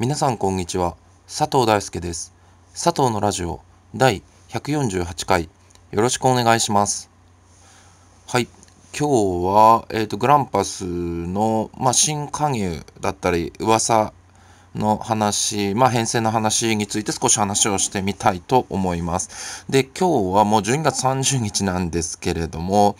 皆さんこんにちは佐藤大輔です佐藤のラジオ第148回よろしくお願いしますはい今日は、えーと、とグランパスの、まあ、新加入だったり噂の話、まあ、編成の話について少し話をしてみたいと思いますで今日はもう12月30日なんですけれども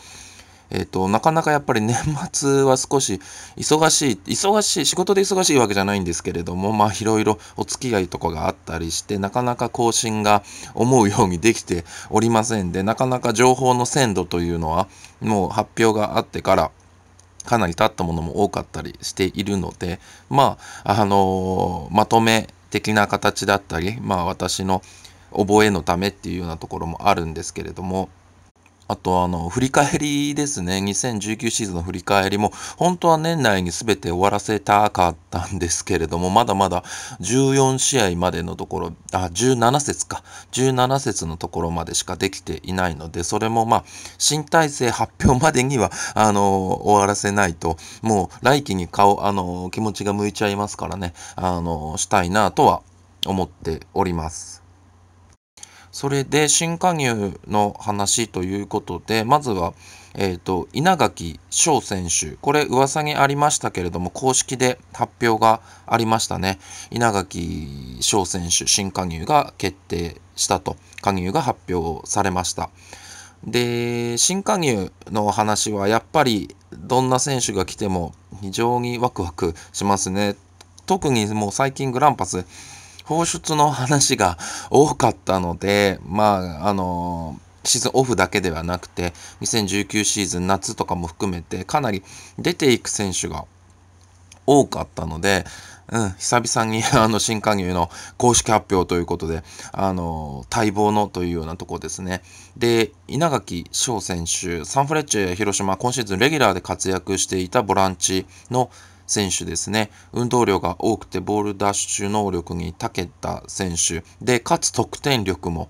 えっ、ー、と、なかなかやっぱり年末は少し忙しい、忙しい、仕事で忙しいわけじゃないんですけれども、まあいろいろお付き合いとかがあったりして、なかなか更新が思うようにできておりませんで、なかなか情報の鮮度というのは、もう発表があってから、かなり経ったものも多かったりしているので、まあ、あのー、まとめ的な形だったり、まあ私の覚えのためっていうようなところもあるんですけれども、あと、あの、振り返りですね。2019シーズンの振り返りも、本当は年内に全て終わらせたかったんですけれども、まだまだ14試合までのところ、あ、17節か。17節のところまでしかできていないので、それもまあ、新体制発表までには、あの、終わらせないと、もう来季に顔、あの、気持ちが向いちゃいますからね、あの、したいなとは思っております。それで新加入の話ということでまずは、えーと、と稲垣翔選手これ噂にありましたけれども公式で発表がありましたね稲垣翔選手新加入が決定したと加入が発表されましたで新加入の話はやっぱりどんな選手が来ても非常にワクワクしますね特にもう最近グランパス放出の話が多かったので、まあ、あのシーズンオフだけではなくて、2019シーズン夏とかも含めて、かなり出ていく選手が多かったので、うん、久々に あの新加入の公式発表ということで、あの待望のというようなところですね。で、稲垣翔選手、サンフレッチェ広島、今シーズンレギュラーで活躍していたボランチの選手ですね。運動量が多くてボールダッシュ能力に長けた選手で、かつ得点力も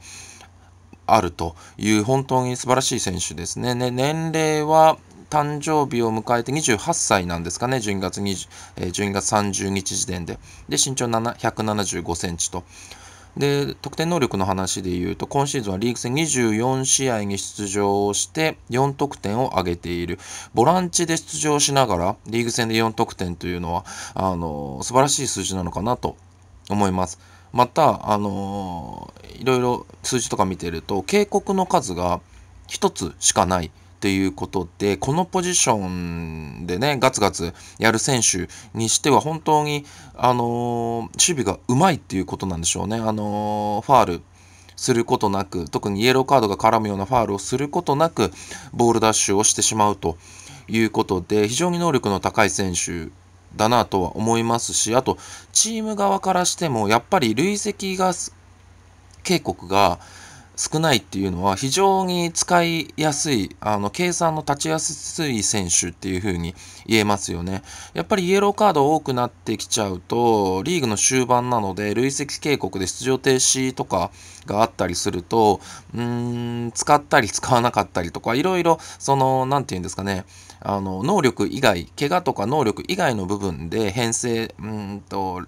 あるという本当に素晴らしい選手ですね。ね年齢は誕生日を迎えて28歳なんですかね、12月 ,20 12月30日時点で。で、身長175センチと。で得点能力の話でいうと今シーズンはリーグ戦24試合に出場して4得点を挙げているボランチで出場しながらリーグ戦で4得点というのはあの素晴らしい数字なのかなと思います。また、あのいろいろ数字とか見てると警告の数が1つしかない。っていうことで、このポジションでね、ガツガツやる選手にしては、本当に、あのー、守備がうまいっていうことなんでしょうね。あのー、ファールすることなく、特にイエローカードが絡むようなファールをすることなく、ボールダッシュをしてしまうということで、非常に能力の高い選手だなとは思いますし、あと、チーム側からしても、やっぱり累積が、警告が少ないっていうのは非常に使いやすい、あの、計算の立ちやすい選手っていう風に言えますよね。やっぱりイエローカード多くなってきちゃうと、リーグの終盤なので、累積警告で出場停止とかがあったりすると、うん、使ったり使わなかったりとか、いろいろ、その、何て言うんですかね、あの、能力以外、怪我とか能力以外の部分で編成、うんと、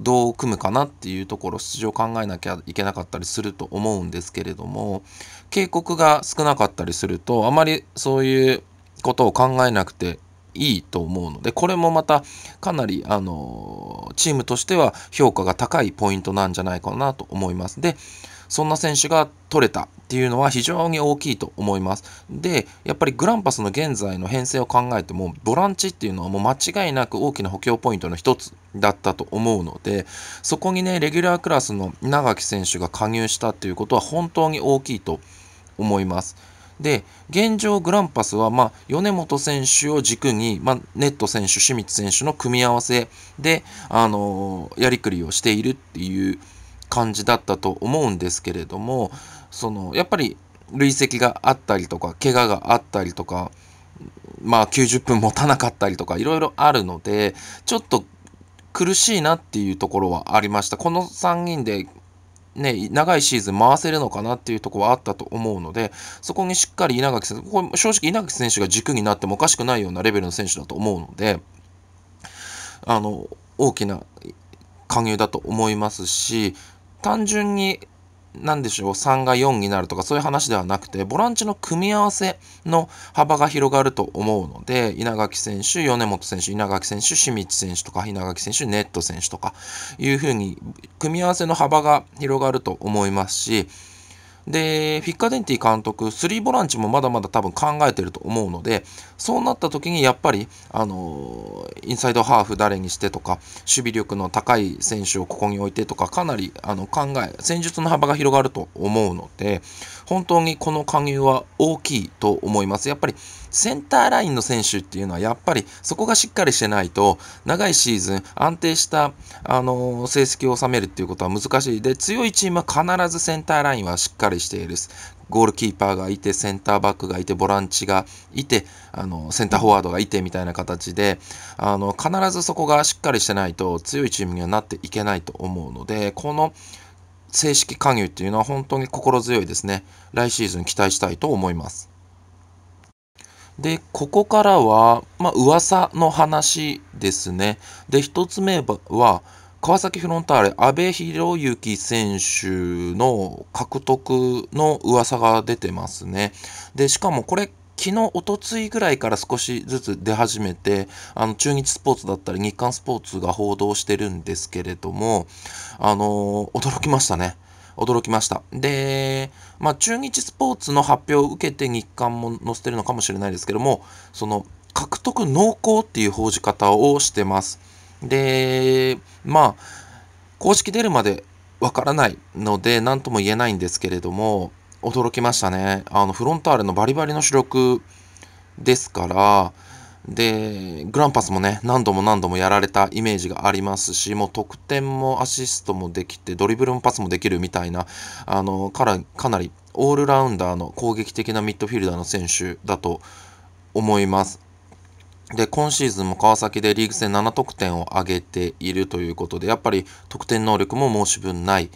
どう組むかなっていうところ出場考えなきゃいけなかったりすると思うんですけれども警告が少なかったりするとあまりそういうことを考えなくていいと思うのでこれもまたかなりあのチームとしては評価が高いポイントなんじゃないかなと思います。でそんな選手が取れたっていうのは非常に大きいと思います。で、やっぱりグランパスの現在の編成を考えても、ボランチっていうのはもう間違いなく大きな補強ポイントの一つだったと思うのでそこにねレギュラークラスの長木選手が加入したっていうことは本当に大きいと思います。で現状グランパスは、まあ、米本選手を軸に、まあ、ネット選手清水選手の組み合わせで、あのー、やりくりをしているっていう感じだったと思うんですけれどもそのやっぱり累積があったりとか怪我があったりとかまあ90分持たなかったりとかいろいろあるのでちょっと苦しいなっていうところはありました。この3人でね、長いシーズン回せるのかなっていうところはあったと思うので、そこにしっかり稲垣選手、これ正直稲垣選手が軸になってもおかしくないようなレベルの選手だと思うので、あの、大きな加入だと思いますし、単純になんでしょう、3が4になるとかそういう話ではなくて、ボランチの組み合わせの幅が広がると思うので、稲垣選手、米本選手、稲垣選手、清水選手とか、稲垣選手、ネット選手とかいうふうに、組み合わせの幅が広がると思いますし、で、フィッカデンティ監督、3ボランチもまだまだ多分考えてると思うので、そうなった時にやっぱり、あのインサイドハーフ誰にしてとか、守備力の高い選手をここに置いてとか、かなりあの考え、戦術の幅が広がると思うので、本当にこの加入は大きいと思います。やっぱりセンターラインの選手っていうのはやっぱりそこがしっかりしてないと長いシーズン安定したあの成績を収めるっていうことは難しいで強いチームは必ずセンターラインはしっかりしているゴールキーパーがいて、センターバックがいて、ボランチがいて、あの、センターフォワードがいてみたいな形で、あの、必ずそこがしっかりしてないと強いチームにはなっていけないと思うので、この正式加入っていうのは本当に心強いですね。来シーズン期待したいと思います。で、ここからは、まあ、噂の話ですね。で、一つ目は、川崎フロンターレ、阿部博之選手の獲得の噂が出てますね。で、しかもこれ、昨日、おとついぐらいから少しずつ出始めて、あの、中日スポーツだったり、日刊スポーツが報道してるんですけれども、あのー、驚きましたね。驚きました。で、まあ、中日スポーツの発表を受けて日刊も載せてるのかもしれないですけども、その、獲得濃厚っていう報じ方をしてます。で、まあ、公式出るまでわからないので、何とも言えないんですけれども、驚きましたね。あの、フロンターレのバリバリの主力ですから、で、グランパスもね、何度も何度もやられたイメージがありますし、もう得点もアシストもできて、ドリブルもパスもできるみたいな、あの、からかなりオールラウンダーの攻撃的なミッドフィルダーの選手だと思います。で、今シーズンも川崎でリーグ戦7得点を挙げているということで、やっぱり得点能力も申し分ない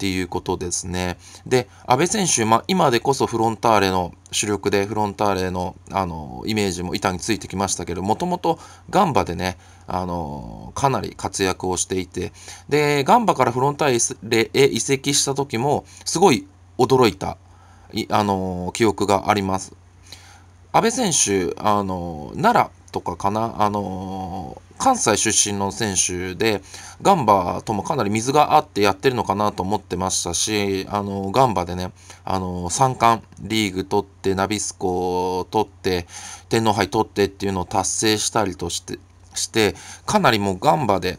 っていうことですね。で、阿部選手、まあ、今でこそフロンターレの主力でフロンターレのあのイメージも板についてきましたけどもともとガンバでねあのかなり活躍をしていてでガンバからフロンターレへ移籍した時もすごい驚いたいあの記憶があります。阿部選手あの奈良とかかなあの関西出身の選手で、ガンバともかなり水があってやってるのかなと思ってましたし、あの、ガンバでね、あの、三冠リーグ取って、ナビスコ取って、天皇杯取ってっていうのを達成したりとして、してかなりもうガンバで、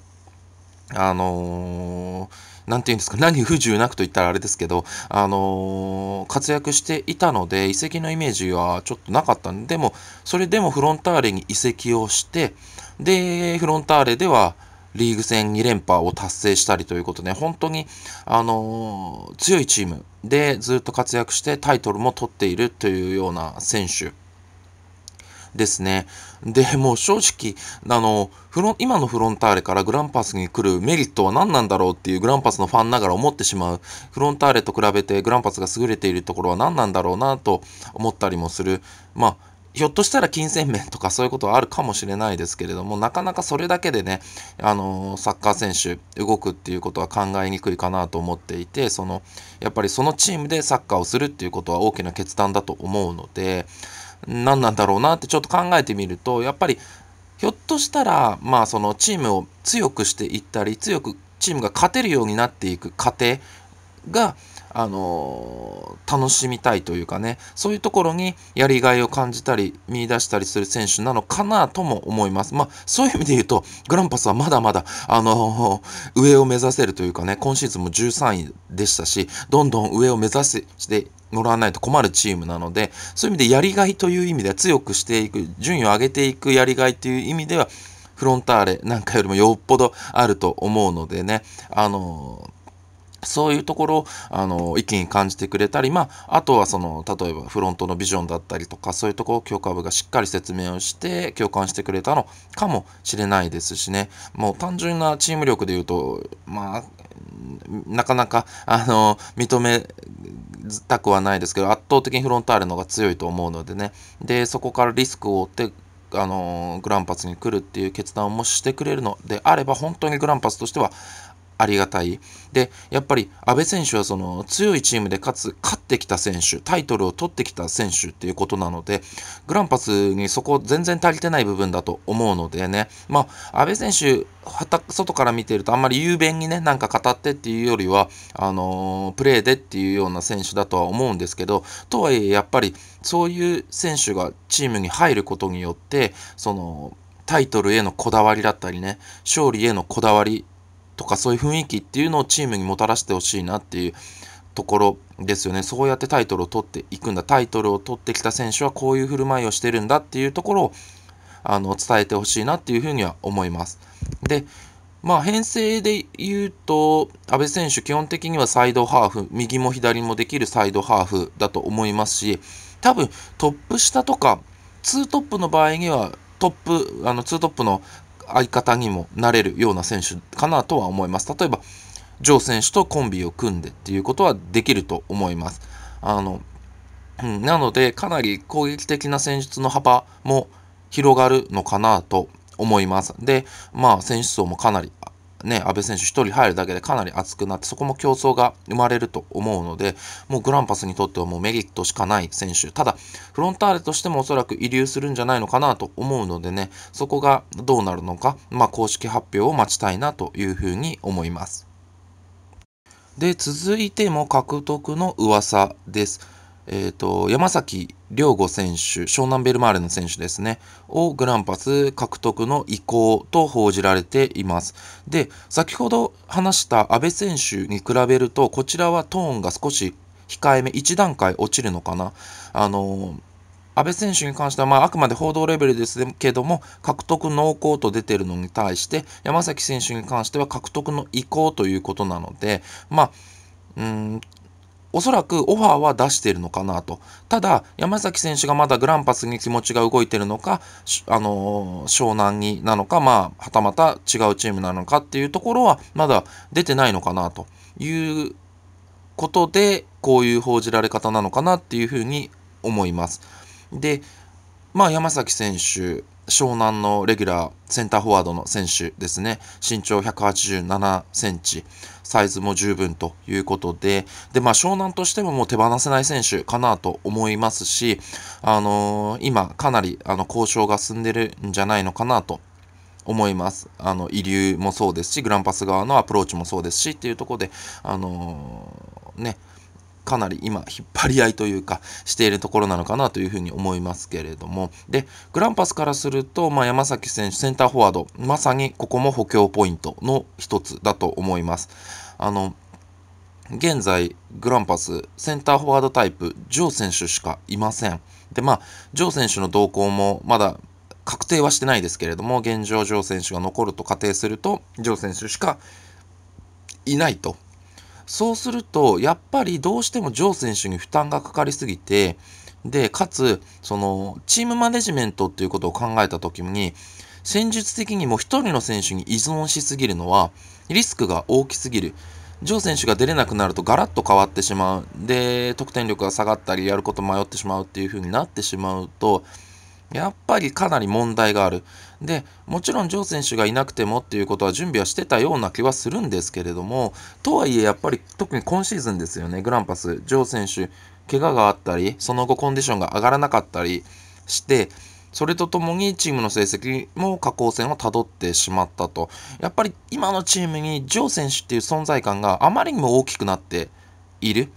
あのー何て言うんですか、何不自由なくと言ったらあれですけど、あのー、活躍していたので、移籍のイメージはちょっとなかったんで、でも、それでもフロンターレに移籍をして、で、フロンターレでは、リーグ戦2連覇を達成したりということで、本当に、あのー、強いチームでずっと活躍してタイトルも取っているというような選手ですね。で、もう正直、あの、フロン今のフロンターレからグランパスに来るメリットは何なんだろうっていうグランパスのファンながら思ってしまう。フロンターレと比べてグランパスが優れているところは何なんだろうなと思ったりもする。まあ、ひょっとしたら金銭面とかそういうことはあるかもしれないですけれども、なかなかそれだけでね、あのサッカー選手動くっていうことは考えにくいかなと思っていて、その、やっぱりそのチームでサッカーをするっていうことは大きな決断だと思うので、何なんだろうなってちょっと考えてみるとやっぱりひょっとしたら、まあ、そのチームを強くしていったり強くチームが勝てるようになっていく過程があの楽しみたいというかね、そういうところにやりがいを感じたり、見出したりする選手なのかなとも思います。まあ、そういう意味で言うと、グランパスはまだまだ、あの上を目指せるというかね、今シーズンも13位でしたし、どんどん上を目指して乗らないと困るチームなので、そういう意味でやりがいという意味では強くしていく、順位を上げていくやりがいという意味では、フロンターレなんかよりもよっぽどあると思うのでね、あのーそういうところをあの気に感じてくれたり、まあ、あとはその例えばフロントのビジョンだったりとかそういうところを教科部がしっかり説明をして共感してくれたのかもしれないですしねもう単純なチーム力で言うと、まあ、なかなかあの認めたくはないですけど圧倒的にフロンターレの方が強いと思うのでねでそこからリスクを負ってあのグランパスに来るっていう決断をもししてくれるのであれば本当にグランパスとしてはありがたい。で、やっぱり阿部選手はその強いチームで勝つ勝ってきた選手、タイトルを取ってきた選手っていうことなので、グランパスにそこ全然足りてない部分だと思うのでね、まあ、阿部選手、外から見てるとあんまり雄弁にね、なんか語ってっていうよりは、あのー、プレーでっていうような選手だとは思うんですけど、とはいえやっぱりそういう選手がチームに入ることによって、その、タイトルへのこだわりだったりね、勝利へのこだわりとかそういう雰囲気っていうのをチームにもたらしてほしいなっていうところですよね。そうやってタイトルを取っていくんだ。タイトルを取ってきた選手はこういう振る舞いをしてるんだっていうところをあの伝えてほしいなっていうふうには思います。で、まあ、編成で言うと、阿部選手、基本的にはサイドハーフ、右も左もできるサイドハーフだと思いますし、多分トップ下とか、ツートップの場合には、トップ、あの、ツートップの相方にもなれるような選手かなとは思います。例えば、ジョー選手とコンビを組んでっていうことはできると思います。あの、うん、なので、かなり攻撃的な戦術の幅も広がるのかなと思います。で、まあ、選手層もかなりね、阿部選手1人入るだけでかなり熱くなって、そこも競争が生まれると思うので、もうグランパスにとってはもうメリットしかない選手、ただ、フロンターレとしてもおそらく遺留するんじゃないのかなと思うのでね、そこがどうなるのか、まあ、公式発表を待ちたいなというふうに思います。で、続いても獲得の噂です。えー、と、山崎良吾選手、湘南ベルマーレの選手ですね、をグランパス獲得の意向と報じられています。で、先ほど話した阿部選手に比べると、こちらはトーンが少し控えめ、1段階落ちるのかな。あのー安倍選手に関しては、まあ、あくまで報道レベルですけども獲得濃厚と出てるのに対して山崎選手に関しては獲得の意向ということなので、まあ、うんおそらくオファーは出しているのかなと。ただ、山崎選手がまだグランパスに気持ちが動いているのか、あの湘南になのか、まあ、はたまた違うチームなのかっていうところは、まだ出てないのかなということで、こういう報じられ方なのかなっていうふうに思います。で、まあ、山崎選手、湘南のレギュラー、センターフォワードの選手ですね。身長187センチ、サイズも十分ということで、で、まあ、湘南としてももう手放せない選手かなと思いますし、あのー、今、かなり、あの、交渉が進んでるんじゃないのかなと思います。あの、遺留もそうですし、グランパス側のアプローチもそうですし、っていうところで、あのー、ね、かなり今引っ張り合いというかしているところなのかなというふうに思いますけれどもでグランパスからすると、まあ、山崎選手センターフォワードまさにここも補強ポイントの一つだと思います。あの現在グランパスセンターフォワードタイプジョー選手しかいません。でまあジョー選手の動向もまだ確定はしてないですけれども現状ジョー選手が残ると仮定するとジョー選手しかいないとそうすると、やっぱりどうしてもジョー選手に負担がかかりすぎて、で、かつ、その、チームマネジメントっていうことを考えた時に、戦術的にも一人の選手に依存しすぎるのは、リスクが大きすぎる。ジョー選手が出れなくなるとガラッと変わってしまう。で、得点力が下がったり、やること迷ってしまうっていう風になってしまうと、やっぱりかなり問題がある。で、もちろんジョー選手がいなくてもっていうことは準備はしてたような気はするんですけれども、とはいえやっぱり特に今シーズンですよね、グランパス、ジョー選手、怪我があったり、その後コンディションが上がらなかったりして、それとともにチームの成績も下降線をたどってしまったと。やっぱり今のチームにジョー選手っていう存在感があまりにも大きくなっている。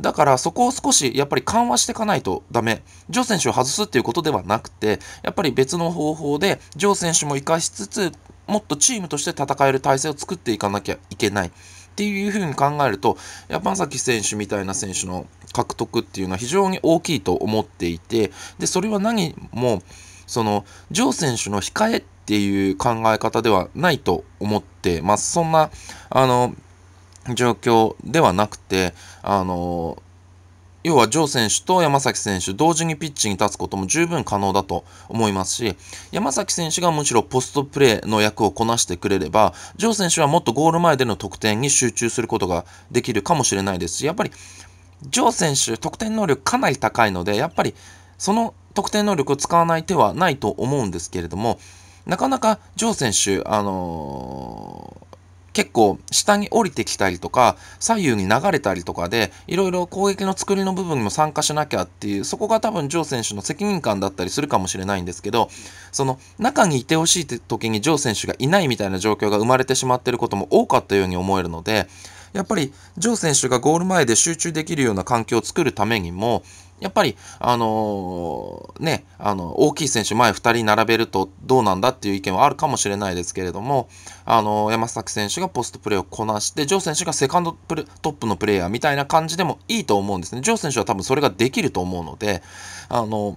だからそこを少しやっぱり緩和していかないとダメ。ジョー選手を外すっていうことではなくて、やっぱり別の方法でジョー選手も生かしつつ、もっとチームとして戦える体制を作っていかなきゃいけない。っていうふうに考えると、山崎選手みたいな選手の獲得っていうのは非常に大きいと思っていて、で、それは何も、その、ジョー選手の控えっていう考え方ではないと思ってます。そんな、あの、状況ではなくて、あの、要はジョー選手と山崎選手、同時にピッチに立つことも十分可能だと思いますし、山崎選手がむしろポストプレーの役をこなしてくれれば、ジョー選手はもっとゴール前での得点に集中することができるかもしれないですし、やっぱり、ジョー選手、得点能力かなり高いので、やっぱり、その得点能力を使わない手はないと思うんですけれども、なかなかジョー選手、あのー結構下に降りてきたりとか左右に流れたりとかでいろいろ攻撃の作りの部分にも参加しなきゃっていうそこが多分ジョー選手の責任感だったりするかもしれないんですけどその中にいてほしいって時にジョー選手がいないみたいな状況が生まれてしまってることも多かったように思えるのでやっぱりジョー選手がゴール前で集中できるような環境を作るためにもやっぱり、あのー、ね、あの、大きい選手前2人並べるとどうなんだっていう意見はあるかもしれないですけれども、あのー、山崎選手がポストプレーをこなして、ジョー選手がセカンドプレトップのプレイヤーみたいな感じでもいいと思うんですね。ジョー選手は多分それができると思うので、あのー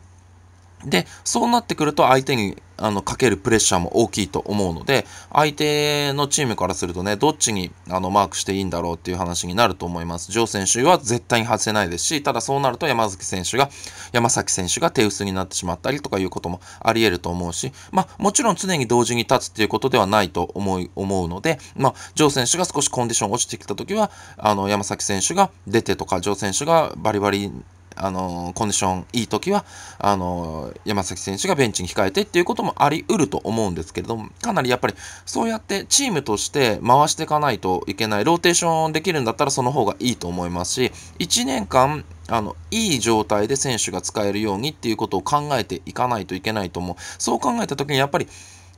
で、そうなってくると相手にあのかけるプレッシャーも大きいと思うので、相手のチームからするとね、どっちにあのマークしていいんだろうっていう話になると思います。ジョー選手は絶対に外せないですし、ただそうなると山崎選手が、山崎選手が手薄になってしまったりとかいうこともあり得ると思うし、まあ、もちろん常に同時に立つっていうことではないと思い思うので、まあ、ジョー選手が少しコンディション落ちてきたときは、あの山崎選手が出てとか、ジョー選手がバリバリあのコンディションいい時はあの山崎選手がベンチに控えてっていうこともあり得ると思うんですけれどもかなりやっぱりそうやってチームとして回していかないといけないローテーションできるんだったらその方がいいと思いますし1年間あのいい状態で選手が使えるようにっていうことを考えていかないといけないと思うそう考えた時にやっぱり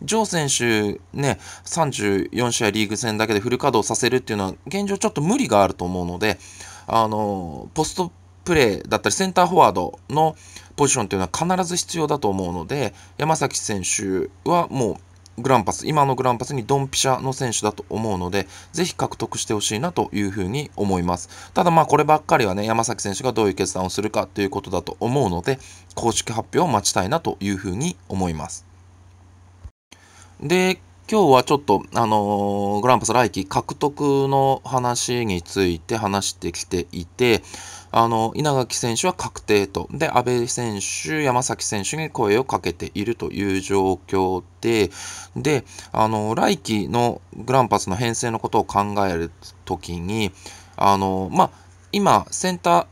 ジョー選手、ね、34試合リーグ戦だけでフル稼働させるっていうのは現状ちょっと無理があると思うのであのポストプレーだったりセンターフォワードのポジションというのは必ず必要だと思うので山崎選手はもうグランパス今のグランパスにドンピシャの選手だと思うのでぜひ獲得してほしいなというふうに思いますただまあこればっかりはね山崎選手がどういう決断をするかということだと思うので公式発表を待ちたいなというふうに思いますで今日はちょっと、あのー、グランパス来季獲得の話について話してきていて、あの、稲垣選手は確定と、で、安倍選手、山崎選手に声をかけているという状況で、で、あの、来季のグランパスの編成のことを考えるときに、あの、まあ、今、センター、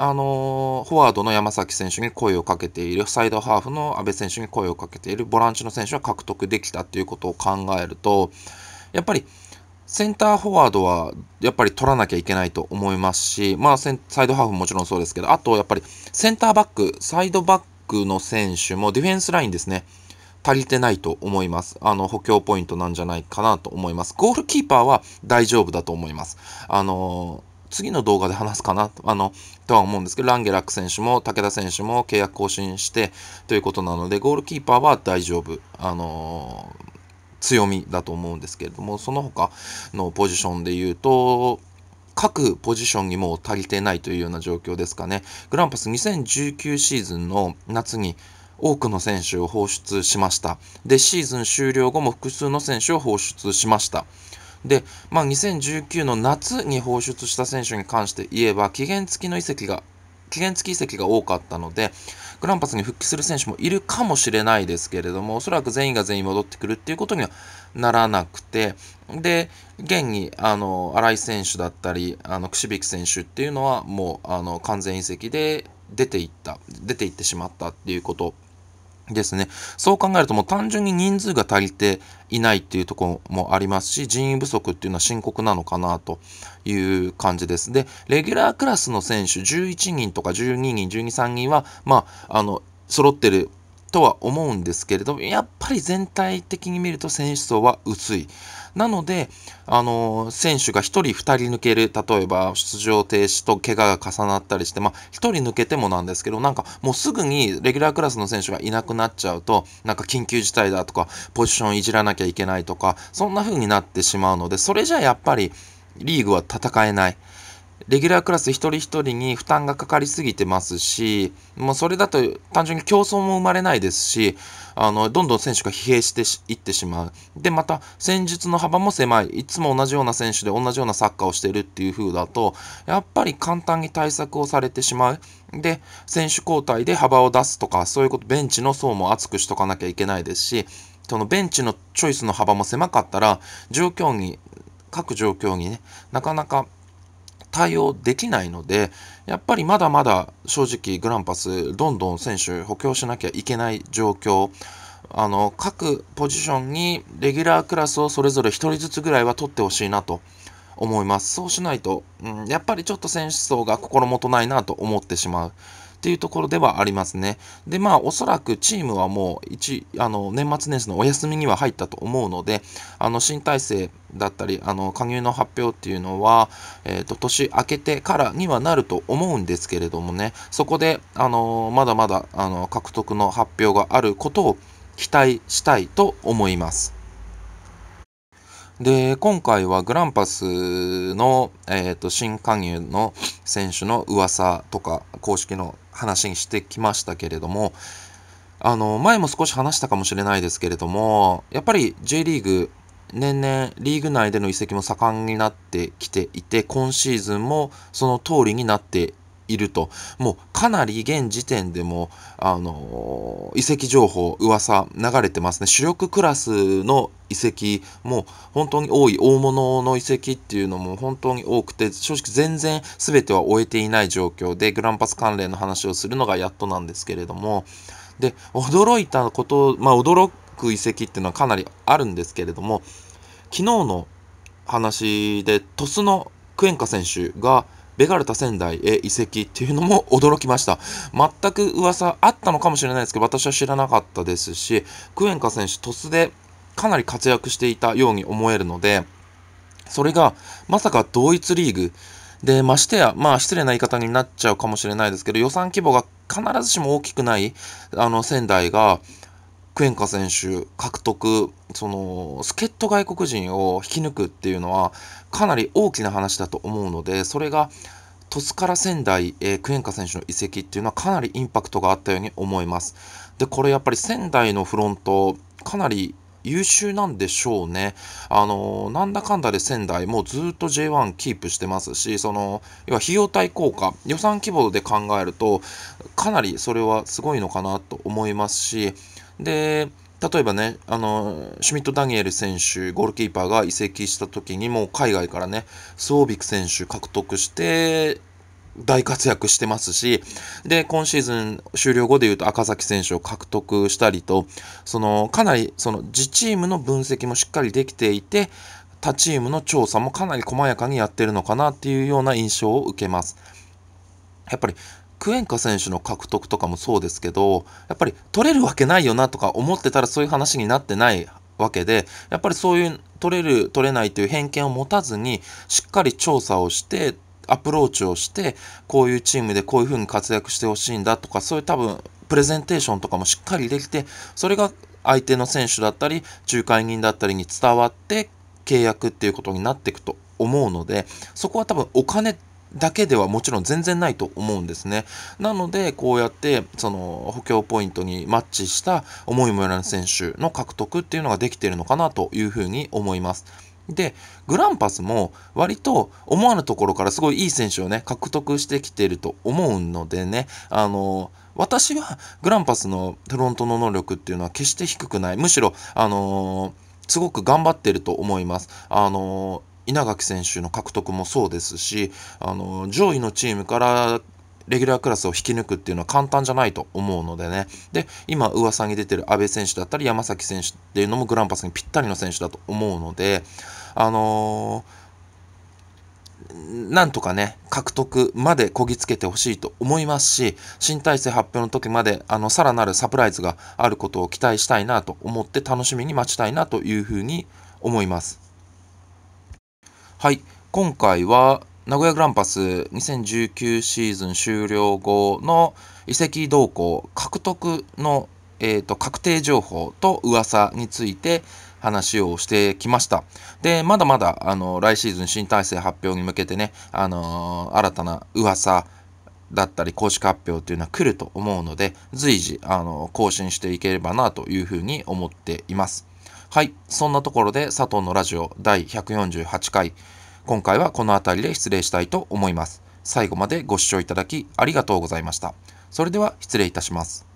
あのフォワードの山崎選手に声をかけている、サイドハーフの阿部選手に声をかけている、ボランチの選手は獲得できたということを考えると、やっぱりセンターフォワードはやっぱり取らなきゃいけないと思いますし、まあ、サイドハーフももちろんそうですけど、あとやっぱりセンターバック、サイドバックの選手もディフェンスラインですね、足りてないと思います。あの、補強ポイントなんじゃないかなと思います。ゴールキーパーは大丈夫だと思います。あのー次の動画で話すかなあのとは思うんですけど、ランゲラック選手も武田選手も契約更新してということなので、ゴールキーパーは大丈夫、あの強みだと思うんですけれども、その他のポジションで言うと、各ポジションにもう足りてないというような状況ですかね。グランパス2019シーズンの夏に多くの選手を放出しました。で、シーズン終了後も複数の選手を放出しました。で、まあ、2019の夏に放出した選手に関して言えば、期限付きの移籍が期限付き移籍が多かったので、グランパスに復帰する選手もいるかもしれないですけれども、おそらく全員が全員戻ってくるっていうことにはならなくて、で、現に、あの、新井選手だったり、あの、く引選手っていうのは、もう、あの、完全移籍で出ていった、出ていってしまったっていうことですね。そう考えるともう単純に人数が足りていないっていうところもありますし、人員不足っていうのは深刻なのかなという感じです。で、レギュラークラスの選手11人とか12人、12、3人は、まあ、あの、揃ってるとは思うんですけれども、やっぱり全体的に見ると選手層は薄い。なので、あの、選手が1人2人抜ける、例えば出場停止と怪我が重なったりして、まあ、1人抜けてもなんですけど、なんかもうすぐにレギュラークラスの選手がいなくなっちゃうと、なんか緊急事態だとか、ポジションいじらなきゃいけないとか、そんな風になってしまうので、それじゃやっぱりリーグは戦えない。レギュラークラス一人一人に負担がかかりすぎてますし、もうそれだと単純に競争も生まれないですし、あの、どんどん選手が疲弊していってしまう。で、また戦術の幅も狭い。いつも同じような選手で同じようなサッカーをしてるっていう風だと、やっぱり簡単に対策をされてしまう。で、選手交代で幅を出すとか、そういうこと、ベンチの層も厚くしとかなきゃいけないですし、そのベンチのチョイスの幅も狭かったら、状況に、各状況にね、なかなか対応できないので、やっぱりまだまだ正直グランパス、どんどん選手補強しなきゃいけない状況、あの、各ポジションにレギュラークラスをそれぞれ1人ずつぐらいは取ってほしいなと思います。そうしないと、うん、やっぱりちょっと選手層が心もとないなと思ってしまう。っていうところではありますね。で、まあ、おそらくチームはもう一、あの、年末年始のお休みには入ったと思うので、あの、新体制だったり、あの、加入の発表っていうのは、えっ、ー、と、年明けてからにはなると思うんですけれどもね、そこで、あの、まだまだ、あの、獲得の発表があることを期待したいと思います。で、今回はグランパスの、えーと、と新加入の選手の噂とか公式の話にしてきましたけれども、あの、前も少し話したかもしれないですけれども、やっぱり J リーグ、年々リーグ内での移籍も盛んになってきていて、今シーズンもその通りになっていると、もうかなり現時点でも、あのー、遺跡情報、噂、流れてますね。主力クラスの遺跡も本当に多い、大物の遺跡っていうのも本当に多くて、正直全然全ては終えていない状況で、グランパス関連の話をするのがやっとなんですけれども、で、驚いたこと、まあ、驚く遺跡っていうのはかなりあるんですけれども、昨日の話で、鳥栖のクエンカ選手が、ベガルタ仙台へ移籍っていうのも驚きました。全く噂あったのかもしれないですけど、私は知らなかったですし、クエンカ選手、トスでかなり活躍していたように思えるので、それがまさか同一リーグ、で、ましてや、まあ失礼な言い方になっちゃうかもしれないですけど、予算規模が必ずしも大きくない、あの仙台が、クエンカ選手獲得、その、助っ人外国人を引き抜くっていうのは、かなり大きな話だと思うので、それが、鳥栖から仙台、えー、クエンカ選手の移籍っていうのはかなりインパクトがあったように思います。で、これやっぱり仙台のフロント、かなり優秀なんでしょうね。あのなんだかんだで仙台、もうずっと J1 キープしてますし、その、要は費用対効果、予算規模で考えると、かなりそれはすごいのかなと思いますし、で、例えばね、あの、シュミット・ダニエル選手、ゴールキーパーが移籍した時にもう海外からね、スオービク選手獲得して、大活躍してますし、で、今シーズン終了後で言うと赤崎選手を獲得したりと、その、かなり、その、自チームの分析もしっかりできていて、他チームの調査もかなり細やかにやってるのかなっていうような印象を受けます。やっぱりクエンカ選手の獲得とかもそうですけどやっぱり取れるわけないよなとか思ってたらそういう話になってないわけでやっぱりそういう取れる取れないという偏見を持たずにしっかり調査をしてアプローチをしてこういうチームでこういうふうに活躍してほしいんだとかそういう多分プレゼンテーションとかもしっかりできてそれが相手の選手だったり仲介人だったりに伝わって契約っていうことになっていくと思うのでそこは多分お金だけではもちろん全然ないと思うんですね。なので、こうやって、その補強ポイントにマッチした思いもよらぬ選手の獲得っていうのができているのかなというふうに思います。で、グランパスも割と思わぬところからすごいいい選手をね、獲得してきていると思うのでね、あの、私はグランパスのフロントの能力っていうのは決して低くない。むしろ、あのすごく頑張ってると思います。あの稲垣選手の獲得もそうですし、あの、上位のチームからレギュラークラスを引き抜くっていうのは簡単じゃないと思うのでね。で、今噂に出てる阿部選手だったり山崎選手っていうのもグランパスにぴったりの選手だと思うので、あのー、なんとかね、獲得までこぎつけてほしいと思いますし、新体制発表の時まで、あの、さらなるサプライズがあることを期待したいなと思って楽しみに待ちたいなというふうに思います。はい、今回は名古屋グランパス2019シーズン終了後の移籍動向獲得の、えーと、確定情報と噂について話をしてきました。で、まだまだあの来シーズン新体制発表に向けてね、あのー、新たな噂だったり公式発表というのは来ると思うので随時あの更新していければなというふうに思っています。はい、そんなところで佐藤のラジオ第148回、今回はこの辺りで失礼したいと思います。最後までご視聴いただきありがとうございました。それでは失礼いたします。